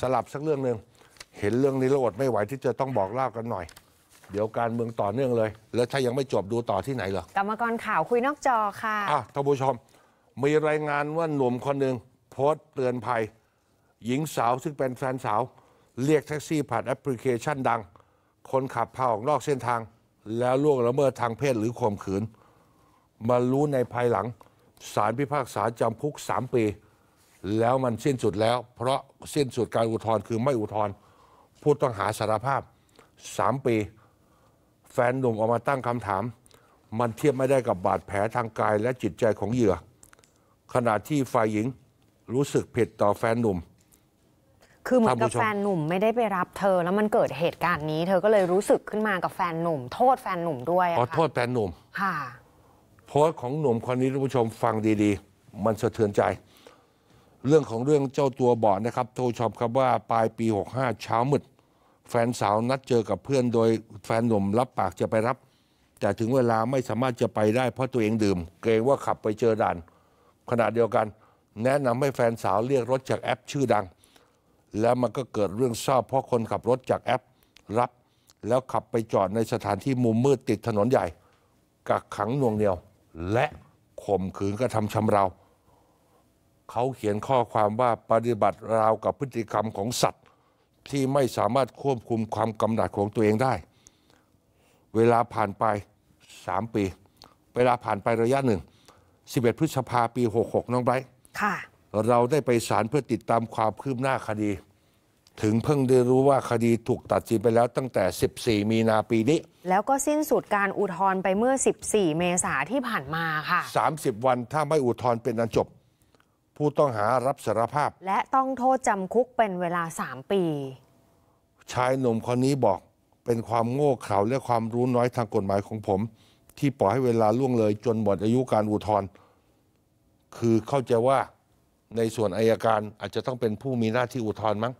สลับสักเรื่องหนึ่งเห็นเรื่องนี้แล้วอดไม่ไหวที่จะต้องบอกเล่ากันหน่อย เดี๋ยวการเมืองต่อเนื่องเลย แล้วถ้ายังไม่จบดูต่อที่ไหนเหรอ กรรมกรข่าวคุยนอกจอค่ะ อ่ะ ท่านผู้ชม มีรายงานว่าหนุ่มคนหนึ่ง โพสต์เตือนภัย หญิงสาวซึ่งเป็นแฟนสาว เรียกแท็กซี่ผ่านแอปพลิเคชันดัง คนขับพาออกนอกเส้นทาง แล้วล่วงละเมิดทางเพศหรือข่มขืน มารู้ในภายหลังศาลพิพากษาจำคุก 3 ปีแล้วมันสิ้นสุดแล้วเพราะสิ้นสุดการอุทธรณ์คือไม่อุทธรณ์ผู้ต้องหาสารภาพ 3 ปีแฟนหนุ่มออกมาตั้งคำถาม มันเทียบไม่ได้กับบาดแผลทางกายและจิตใจของเหยื่อ ขณะที่ฝ่ายหญิงรู้สึกผิดต่อแฟนหนุ่ม คือเหมือนกับแฟนหนุ่มไม่ได้ไปรับเธอแล้วมันเกิดเหตุการณ์นี้เธอก็เลยรู้สึกขึ้นมากับแฟนหนุ่มโทษแฟนหนุ่มด้วย๋อโทษแฟนหนุ่มค่ะโพสต์ของหนุ่มคนนี้ท่านผู้ชมฟังดีๆ มันสะเทือนใจเรื่องของเรื่องเจ้าตัวบอดนะครับโทรชอบครับว่าปลายปี65เช้ามืดแฟนสาวนัดเจอกับเพื่อนโดยแฟนหนุ่มรับปากจะไปรับ แต่ถึงเวลาไม่สามารถจะไปได้ เพราะตัวเองดื่ม เกรงว่าขับไปเจอด่าน ขณะเดียวกัน แนะนำให้แฟนสาวเรียกรถจากแอปชื่อดัง แล้วมันก็เกิดเรื่องเศร้าเพราะคนขับรถจากแอปรับ แล้วขับไปจอดในสถานที่มุมมืดติดถนนใหญ่ กักขังหน่วงเหนียวและข่มขืนกระทำชำเราเขาเขียนข้อความว่าปฏิบัติราวกับพฤติกรรมของสัตว์ ที่ไม่สามารถควบคุมความกำหนัดของตัวเองได้ เวลาผ่านไป 3 ปี เวลาผ่านไประยะหนึ่ง 11 พฤษภาปี 66 น้องไบรท์ค่ะเราได้ไปศาลเพื่อติดตามความคืบหน้าคดี ถึงเพิ่งได้รู้ว่าคดีถูกตัดสินไปแล้วตั้งแต่ 14 มีนาปีนี้ แล้วก็สิ้นสุดการอุทธรณ์ไปเมื่อ 14 เมษาที่ผ่านมาค่ะ30 วันถ้าไม่อุทธรณ์เป็นอันจบผู้ต้องหารับสารภาพ และต้องโทษจำคุกเป็นเวลา 3 ปี ชายหนุ่มคนนี้บอกเป็นความโง่เขลาและความรู้น้อยทางกฎหมายของผม ที่ปล่อยให้เวลาล่วงเลยจนหมดอายุการอุทธรณ์คือเข้าใจว่าในส่วนอายการอาจจะต้องเป็นผู้มีหน้าที่อุทธรณ์มั้ง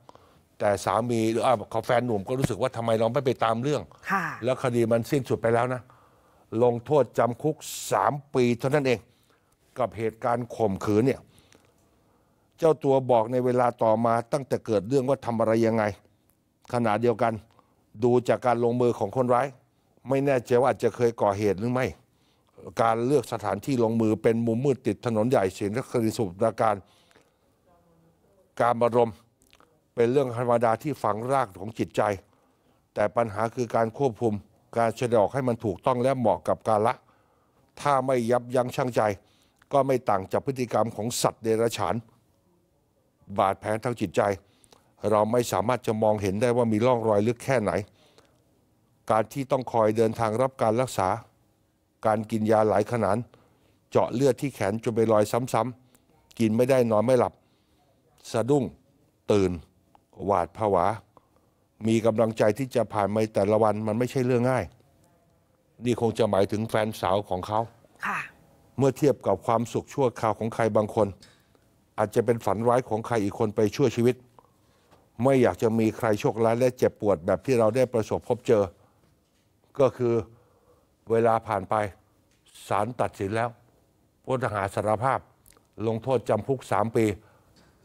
แต่สามีหรือเขาแฟนหนุ่มก็รู้สึกว่าทำไมเราไม่ไปตามเรื่องแล้วคดีมันสิ้นสุดไปแล้วนะ ลงโทษจำคุกสามปี เท่านั้นเองกับเหตุการณ์ข่มขืนเนี่ยเจ้าตัวบอกในเวลาต่อมาตั้งแต่เกิดเรื่องว่าทำอะไรยังไงขณะเดียวกันดูจากการลงมือของคนร้าย ไม่แน่ใจว่าอาจจะเคยก่อเหตุหรือไม่การเลือกสถานที่ลงมือเป็นมุมมืดติดถนนใหญ่เสียนคริสุปราการการบรมเป็นเรื่องธรรมดาที่ฝังรากของจิตใจ แต่ปัญหาคือการควบคุมการแสดงออกให้มันถูกต้องและเหมาะกับกาละถ้าไม่ยับยั้งชั่งใจ ก็ไม่ต่างจากพฤติกรรมของสัตว์เดรัจฉานบาดแผลทางจิตใจ เราไม่สามารถจะมองเห็นได้ว่ามีร่องรอยลึกแค่ไหน การที่ต้องคอยเดินทางรับการรักษา การกินยาหลายขนาด เจาะเลือดที่แขนจนไปรอยซ้ำๆกินไม่ได้นอนไม่หลับ สะดุ้ง ตื่น หวาดผวา มีกำลังใจที่จะผ่านไปแต่ละวันมันไม่ใช่เรื่องง่าย นี่คงจะหมายถึงแฟนสาวของเขาเมื่อเทียบกับความสุขชั่วคราวของใครบางคนอาจจะเป็นฝันร้ายของใครอีกคนไปช่วยชีวิต ไม่อยากจะมีใครโชคร้ายและเจ็บปวดแบบที่เราได้ประสบพบเจอ ก็คือเวลาผ่านไปศาลตัดสินแล้วผู้ต้องหาสารภาพ ลงโทษจำคุกสามปี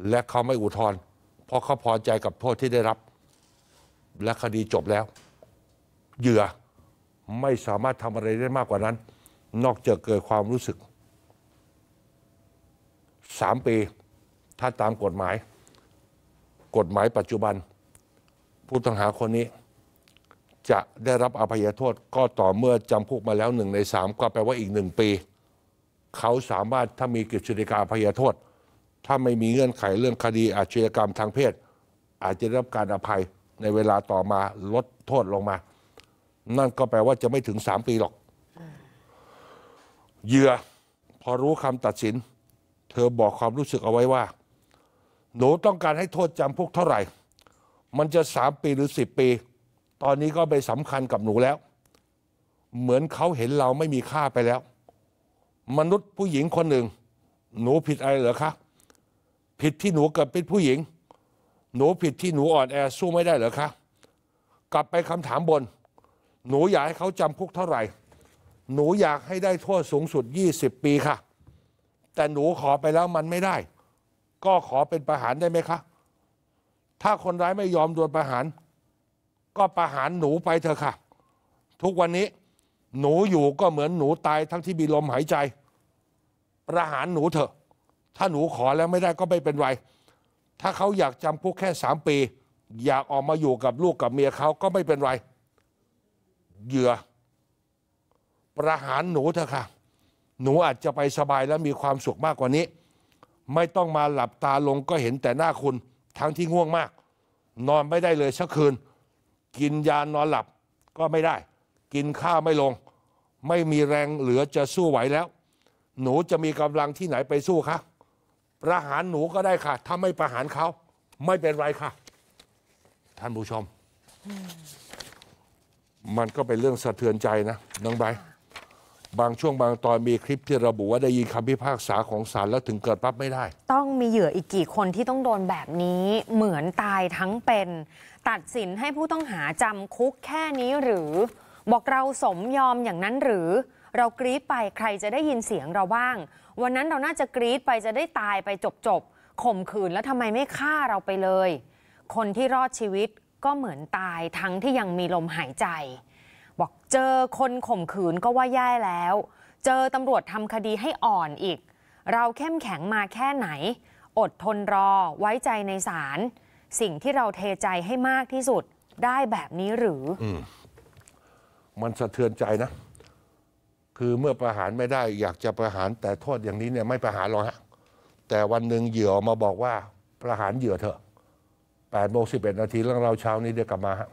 และเขาไม่อุทธรณ์เพราะเขาพอใจกับโทษที่ได้รับ และคดีจบแล้วเหยื่อ ไม่สามารถทำอะไรได้มากกว่านั้น นอกจากเกิดความรู้สึกสามปีถ้าตามกฎหมาย กฎหมายปัจจุบัน ผู้ต้องหาคนนี้ จะได้รับอภัยโทษก็ต่อเมื่อจำคุกมาแล้วหนึ่งในสามก็แปลว่าอีกหนึ่งปี เขาสามารถถ้ามีกิจสการอภัยโทษ ถ้าไม่มีเงื่อนไขเรื่องคดีอาชญากรรมทางเพศ อาจจะได้รับการอภัยในเวลาต่อมาลดโทษลงมา นั่นก็แปลว่าจะไม่ถึงสามปีหรอกเหยื่อพอรู้คำตัดสิน เธอบอกความรู้สึกเอาไว้ว่าหนูต้องการให้โทษจำพวกเท่าไหร่ มันจะสามปีหรือสิบปี ตอนนี้ก็ไปสำคัญกับหนูแล้ว เหมือนเขาเห็นเราไม่มีค่าไปแล้ว มนุษย์ผู้หญิงคนหนึ่ง หนูผิดอะไรเหรอคะ ผิดที่หนูเกิดเป็นผู้หญิง หนูผิดที่หนูอ่อนแอสู้ไม่ได้เหรอคะ กลับไปคำถามบน หนูอยากให้เขาจำคุกเท่าไหร่ หนูอยากให้ได้โทษสูงสุด 20 ปีค่ะ แต่หนูขอไปแล้วมันไม่ได้ก็ขอเป็นประหารได้ไหมคะ ถ้าคนร้ายไม่ยอมโดนประหาร ก็ประหารหนูไปเถอะค่ะ ทุกวันนี้ หนูอยู่ก็เหมือนหนูตายทั้งที่มีลมหายใจ ประหารหนูเถอะ ถ้าหนูขอแล้วไม่ได้ก็ไม่เป็นไร ถ้าเขาอยากจำคุกแค่สามปี อยากออกมาอยู่กับลูกกับเมียเขาก็ไม่เป็นไรเหยื่อ ประหารหนูเถอะค่ะ หนูอาจจะไปสบายและมีความสุขมากกว่านี้ไม่ต้องมาหลับตาลงก็เห็นแต่หน้าคุณทั้งที่ง่วงมาก นอนไม่ได้เลยสักคืน กินยานนอนหลับก็ไม่ได้ กินข้าวไม่ลง ไม่มีแรงเหลือจะสู้ไหวแล้ว หนูจะมีกำลังที่ไหนไปสู้คะประหารหนูก็ได้ค่ะ ถ้าไม่ประหารเขาไม่เป็นไรค่ะ ท่านผู้ชม มันก็เป็นเรื่องสะเทือนใจนะน้องใบบางช่วงบางตอนมีคลิปที่ระบุว่าได้ยินคำพิพากษาของศาลแล้วถึงเกิดปั๊บไม่ได้ ต้องมีเหยื่ออีกกี่คนที่ต้องโดนแบบนี้ เหมือนตายทั้งเป็น ตัดสินให้ผู้ต้องหาจำคุกแค่นี้หรือ บอกเราสมยอมอย่างนั้นหรือ เรากรี๊ดไปใครจะได้ยินเสียงเราบ้าง วันนั้นเราน่าจะกรี๊ดไปจะได้ตายไปจบจบข่มขืนแล้วทำไมไม่ฆ่าเราไปเลย คนที่รอดชีวิตก็เหมือนตายทั้งที่ยังมีลมหายใจบอกเจอคนข่มขืนก็ว่าแย่แล้ว เจอตำรวจทำคดีให้อ่อนอีก เราเข้มแข็งมาแค่ไหน อดทนรอไว้ใจในศาลสิ่งที่เราเทใจให้มากที่สุดได้แบบนี้หรืออมมันสะเทือนใจนะ คือเมื่อประหารไม่ได้ อยากจะประหาร แต่โทษอย่างนี้เนี่ยไม่ประหารหรอกฮะแต่วันหนึ่งเหยื่อมาบอกว่าประหารเหยื่อเถอะ8โมง11นาทีแล้วเราเช้านี้เดี๋ยวกลับมาฮะ